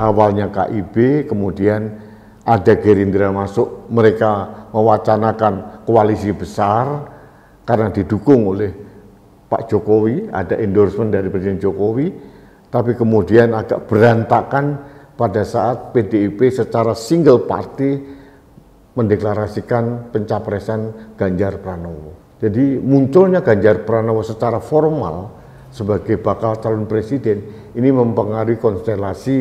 awalnya KIB kemudian ada Gerindra masuk mereka mewacanakan koalisi besar karena didukung oleh Pak Jokowi ada endorsement dari Presiden Jokowi tapi kemudian agak berantakan pada saat PDIP secara single party mendeklarasikan pencapresan Ganjar Pranowo. Jadi munculnya Ganjar Pranowo secara formal sebagai bakal calon presiden ini mempengaruhi konstelasi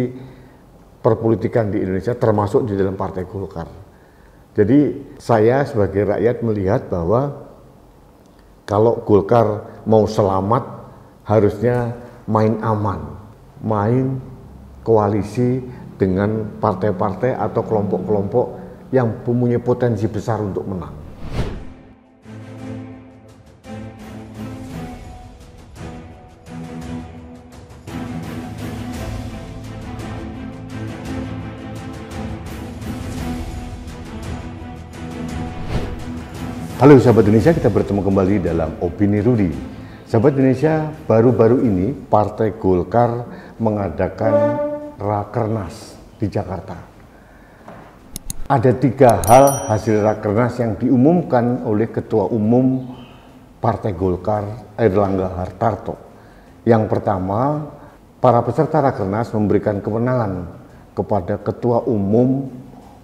perpolitikan di Indonesia termasuk di dalam Partai Golkar. Jadi saya sebagai rakyat melihat bahwa kalau Golkar mau selamat harusnya main aman, main koalisi dengan partai-partai atau kelompok-kelompok yang mempunyai potensi besar untuk menang. Halo sahabat Indonesia, kita bertemu kembali dalam Opini Rudi. Sahabat Indonesia, baru-baru ini Partai Golkar mengadakan Rakernas di Jakarta. Ada tiga hal hasil Rakernas yang diumumkan oleh Ketua Umum Partai Golkar Erlangga Hartarto. Yang pertama, para peserta Rakernas memberikan kemenangan kepada Ketua Umum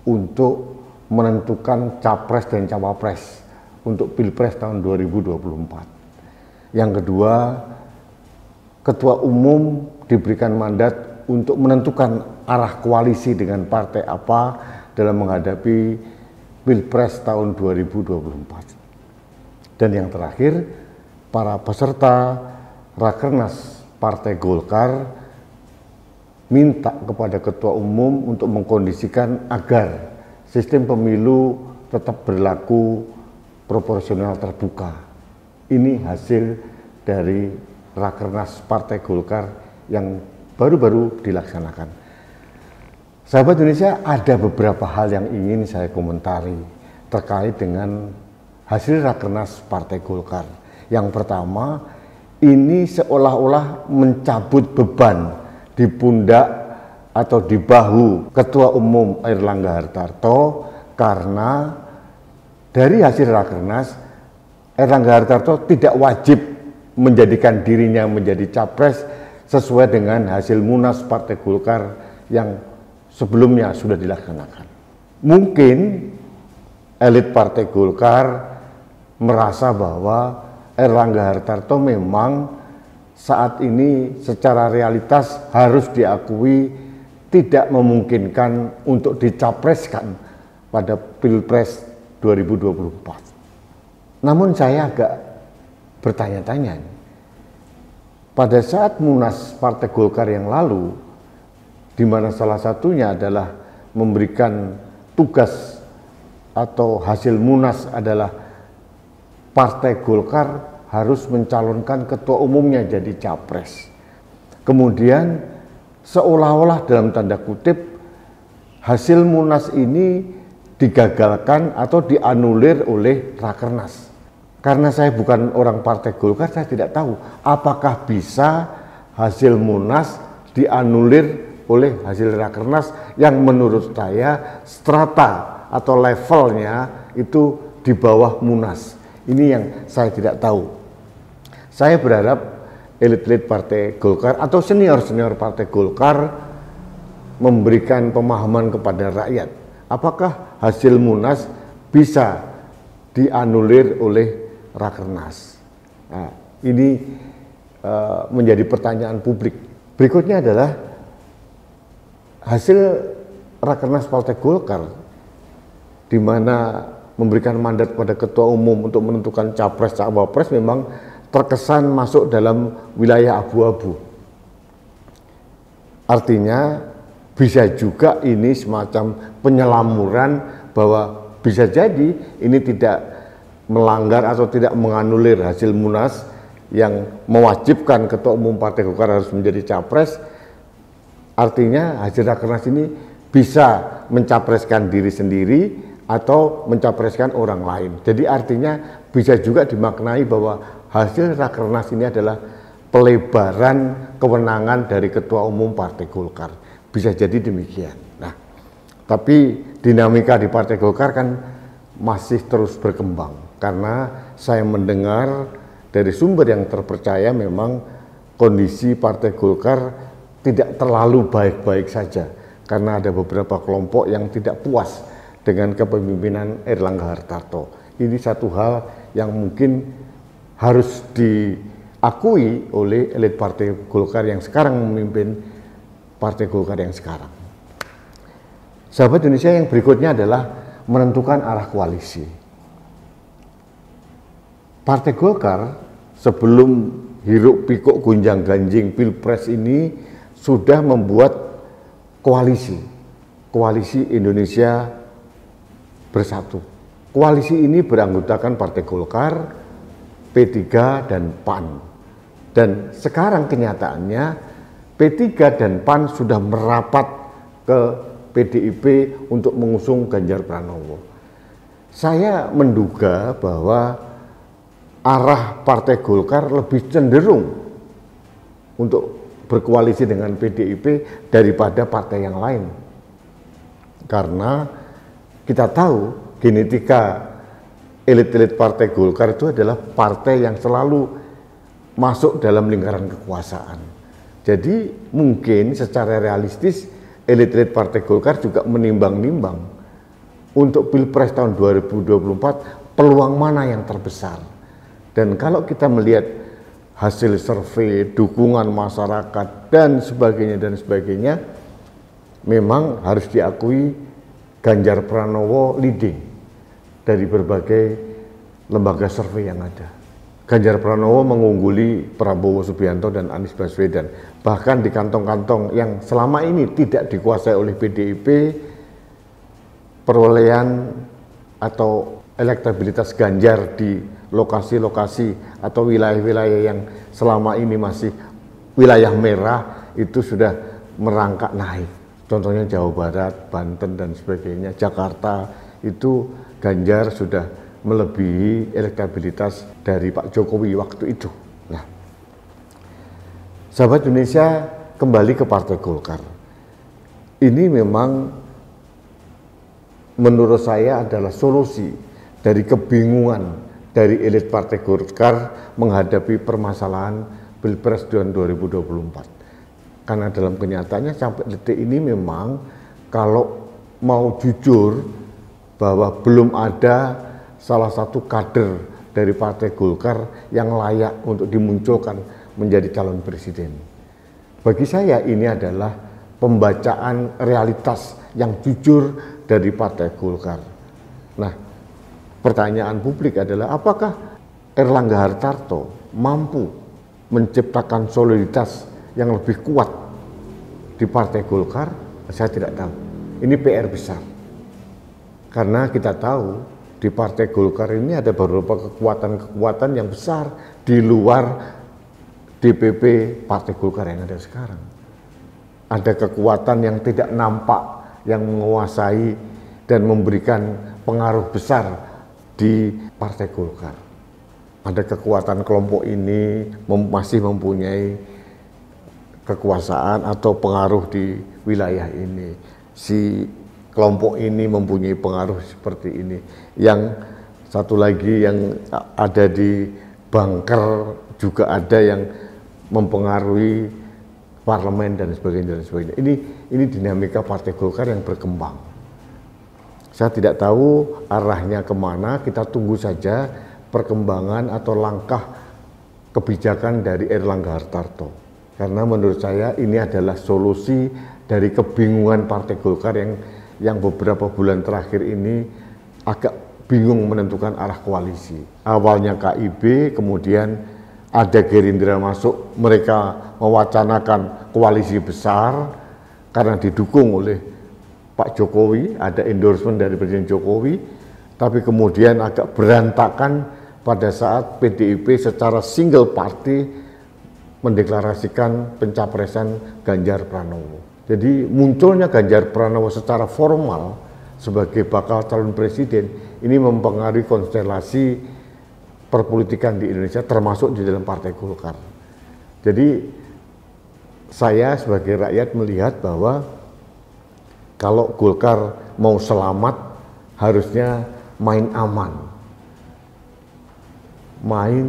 untuk menentukan capres dan cawapres untuk Pilpres tahun 2024. Yang kedua, Ketua Umum diberikan mandat untuk menentukan arah koalisi dengan partai apa dalam menghadapi Pilpres tahun 2024. Dan yang terakhir, para peserta Rakernas Partai Golkar minta kepada Ketua Umum untuk mengkondisikan agar sistem pemilu tetap berlaku proporsional terbuka. Ini hasil dari Rakernas Partai Golkar yang baru-baru dilaksanakan. Sahabat Indonesia, ada beberapa hal yang ingin saya komentari terkait dengan hasil Rakernas Partai Golkar. Yang pertama, ini seolah-olah mencabut beban di pundak atau di bahu Ketua Umum Erlangga Hartarto karena dari hasil Rakernas, Erlangga Hartarto tidak wajib menjadikan dirinya menjadi capres sesuai dengan hasil munas Partai Golkar yang sebelumnya sudah dilaksanakan. Mungkin elit Partai Golkar merasa bahwa Erlangga Hartarto memang saat ini secara realitas harus diakui tidak memungkinkan untuk dicapreskan pada Pilpres 2024. Namun saya agak bertanya-tanya. Pada saat Munas Partai Golkar yang lalu, di mana salah satunya adalah memberikan tugas atau hasil Munas adalah Partai Golkar harus mencalonkan ketua umumnya jadi capres. Kemudian seolah-olah dalam tanda kutip hasil Munas ini digagalkan atau dianulir oleh Rakernas. Karena saya bukan orang Partai Golkar, saya tidak tahu apakah bisa hasil Munas dianulir oleh hasil Rakernas yang menurut saya strata atau levelnya itu di bawah Munas. Ini yang saya tidak tahu. Saya berharap elit-elit Partai Golkar atau senior-senior Partai Golkar memberikan pemahaman kepada rakyat apakah hasil munas bisa dianulir oleh rakernas? Nah, ini uh, menjadi pertanyaan publik. Berikutnya adalah hasil rakernas Partai Golkar, di mana memberikan mandat kepada Ketua Umum untuk menentukan capres cawapres memang terkesan masuk dalam wilayah abu-abu. Artinya bisa juga ini semacam penyelamuran bahwa bisa jadi ini tidak melanggar atau tidak menganulir hasil munas yang mewajibkan ketua umum Partai Golkar harus menjadi capres artinya hasil rakernas ini bisa mencapreskan diri sendiri atau mencapreskan orang lain jadi artinya bisa juga dimaknai bahwa hasil rakernas ini adalah pelebaran kewenangan dari ketua umum Partai Golkar bisa jadi demikian. Nah, tapi dinamika di Partai Golkar kan masih terus berkembang karena saya mendengar dari sumber yang terpercaya memang kondisi Partai Golkar tidak terlalu baik-baik saja karena ada beberapa kelompok yang tidak puas dengan kepemimpinan Erlangga Hartarto. Ini satu hal yang mungkin harus diakui oleh elit Partai Golkar yang sekarang memimpin Partai Golkar yang sekarang. Sahabat Indonesia yang berikutnya adalah menentukan arah koalisi. Partai Golkar sebelum hiruk pikuk gunjang ganjing pilpres ini sudah membuat koalisi, koalisi Indonesia Bersatu. Koalisi ini beranggotakan Partai Golkar, P3 dan PAN. Dan sekarang kenyataannya P3 dan PAN sudah merapat ke PDIP untuk mengusung Ganjar Pranowo. Saya menduga bahwa arah Partai Golkar lebih cenderung untuk berkoalisi dengan PDIP daripada partai yang lain. Karena kita tahu genetika elit-elit partai Golkar itu adalah partai yang selalu masuk dalam lingkaran kekuasaan jadi mungkin secara realistis elit-elit Partai Golkar juga menimbang-nimbang untuk Pilpres tahun 2024 peluang mana yang terbesar. Dan kalau kita melihat hasil survei, dukungan masyarakat dan sebagainya dan sebagainya memang harus diakui Ganjar Pranowo leading dari berbagai lembaga survei yang ada. Ganjar Pranowo mengungguli Prabowo Subianto dan Anies Baswedan. Bahkan di kantong-kantong yang selama ini tidak dikuasai oleh PDIP, perolehan atau elektabilitas Ganjar di lokasi-lokasi atau wilayah-wilayah yang selama ini masih wilayah merah itu sudah merangkak naik. Contohnya Jawa Barat, Banten dan sebagainya, Jakarta itu Ganjar sudah melebihi elektabilitas dari Pak Jokowi waktu itu. Nah, sahabat Indonesia kembali ke Partai Golkar. Ini memang menurut saya adalah solusi dari kebingungan dari elit Partai Golkar menghadapi permasalahan Pilpres 2024. Karena dalam kenyataannya sampai detik ini memang kalau mau jujur bahwa belum ada salah satu kader dari Partai Golkar yang layak untuk dimunculkan menjadi calon presiden. Bagi saya ini adalah pembacaan realitas yang jujur dari Partai Golkar. Nah, pertanyaan publik adalah apakah Erlangga Hartarto mampu menciptakan soliditas yang lebih kuat di Partai Golkar? Saya tidak tahu. Ini PR besar. Karena kita tahu di Partai Golkar ini ada beberapa kekuatan-kekuatan yang besar di luar DPP Partai Golkar yang ada sekarang. Ada kekuatan yang tidak nampak yang menguasai dan memberikan pengaruh besar di Partai Golkar. Ada kekuatan kelompok ini mem masih mempunyai kekuasaan atau pengaruh di wilayah ini. Si kelompok ini mempunyai pengaruh seperti ini. Yang satu lagi yang ada di bunker juga ada yang mempengaruhi parlemen dan sebagainya dan sebagainya. Ini ini dinamika Partai Golkar yang berkembang. Saya tidak tahu arahnya kemana. Kita tunggu saja perkembangan atau langkah kebijakan dari Erlangga Hartarto. Karena menurut saya ini adalah solusi dari kebingungan Partai Golkar yang yang beberapa bulan terakhir ini agak bingung menentukan arah koalisi. Awalnya KIB, kemudian ada Gerindra masuk, mereka mewacanakan koalisi besar karena didukung oleh Pak Jokowi, ada endorsement dari Presiden Jokowi, tapi kemudian agak berantakan pada saat PDIP secara single party mendeklarasikan pencapresan Ganjar Pranowo. Jadi munculnya Ganjar Pranowo secara formal sebagai bakal calon presiden ini mempengaruhi konstelasi perpolitikan di Indonesia termasuk di dalam Partai Golkar. Jadi saya sebagai rakyat melihat bahwa kalau Golkar mau selamat harusnya main aman. Main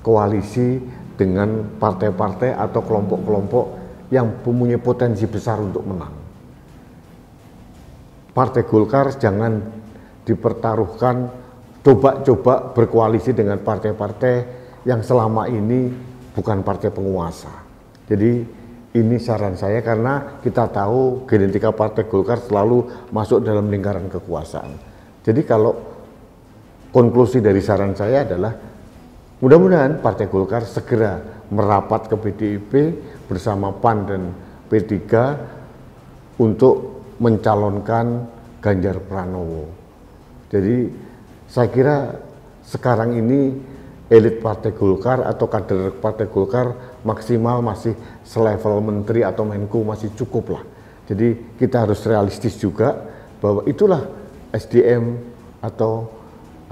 koalisi dengan partai-partai atau kelompok-kelompok yang mempunyai potensi besar untuk menang. Partai Golkar jangan dipertaruhkan coba-coba berkoalisi dengan partai-partai yang selama ini bukan partai penguasa. Jadi ini saran saya karena kita tahu genetika partai Golkar selalu masuk dalam lingkaran kekuasaan. Jadi kalau konklusi dari saran saya adalah mudah-mudahan partai Golkar segera merapat ke PDIP bersama PAN dan P3 untuk mencalonkan Ganjar Pranowo. Jadi saya kira sekarang ini elit Partai Golkar atau kader Partai Golkar maksimal masih selevel menteri atau menko masih cukup lah. Jadi kita harus realistis juga bahwa itulah SDM atau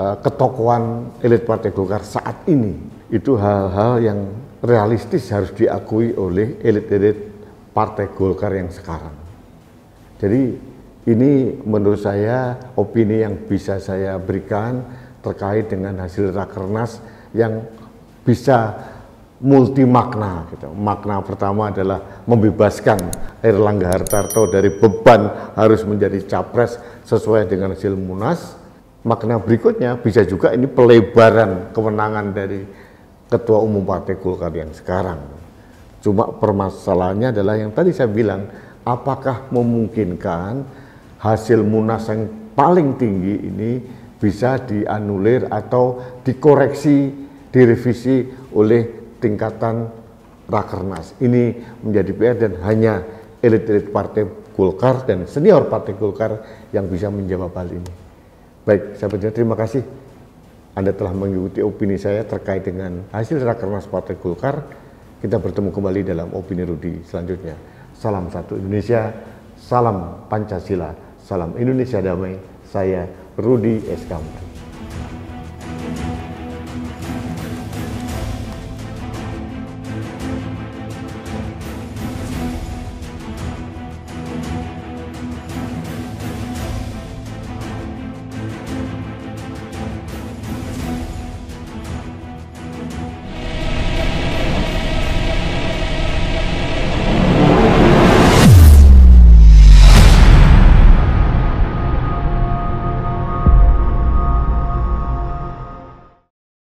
uh, ketokohan elit Partai Golkar saat ini. Itu hal-hal yang realistis harus diakui oleh elit-elit Partai Golkar yang sekarang. Jadi ini menurut saya opini yang bisa saya berikan terkait dengan hasil rakernas yang bisa multi makna gitu. Makna pertama adalah membebaskan Erlangga Hartarto dari beban harus menjadi capres sesuai dengan hasil Munas. Makna berikutnya bisa juga ini pelebaran kewenangan dari ketua umum Partai Golkar yang sekarang. Cuma permasalahannya adalah yang tadi saya bilang, apakah memungkinkan hasil munas yang paling tinggi ini bisa dianulir atau dikoreksi, direvisi oleh tingkatan rakernas. Ini menjadi PR dan hanya elit-elit partai Golkar dan senior partai Golkar yang bisa menjawab hal ini. Baik, sahabat terima kasih. Anda telah mengikuti opini saya terkait dengan hasil Rakernas Partai Golkar. Kita bertemu kembali dalam opini Rudi selanjutnya. Salam satu Indonesia, salam Pancasila, salam Indonesia damai. Saya Rudi S.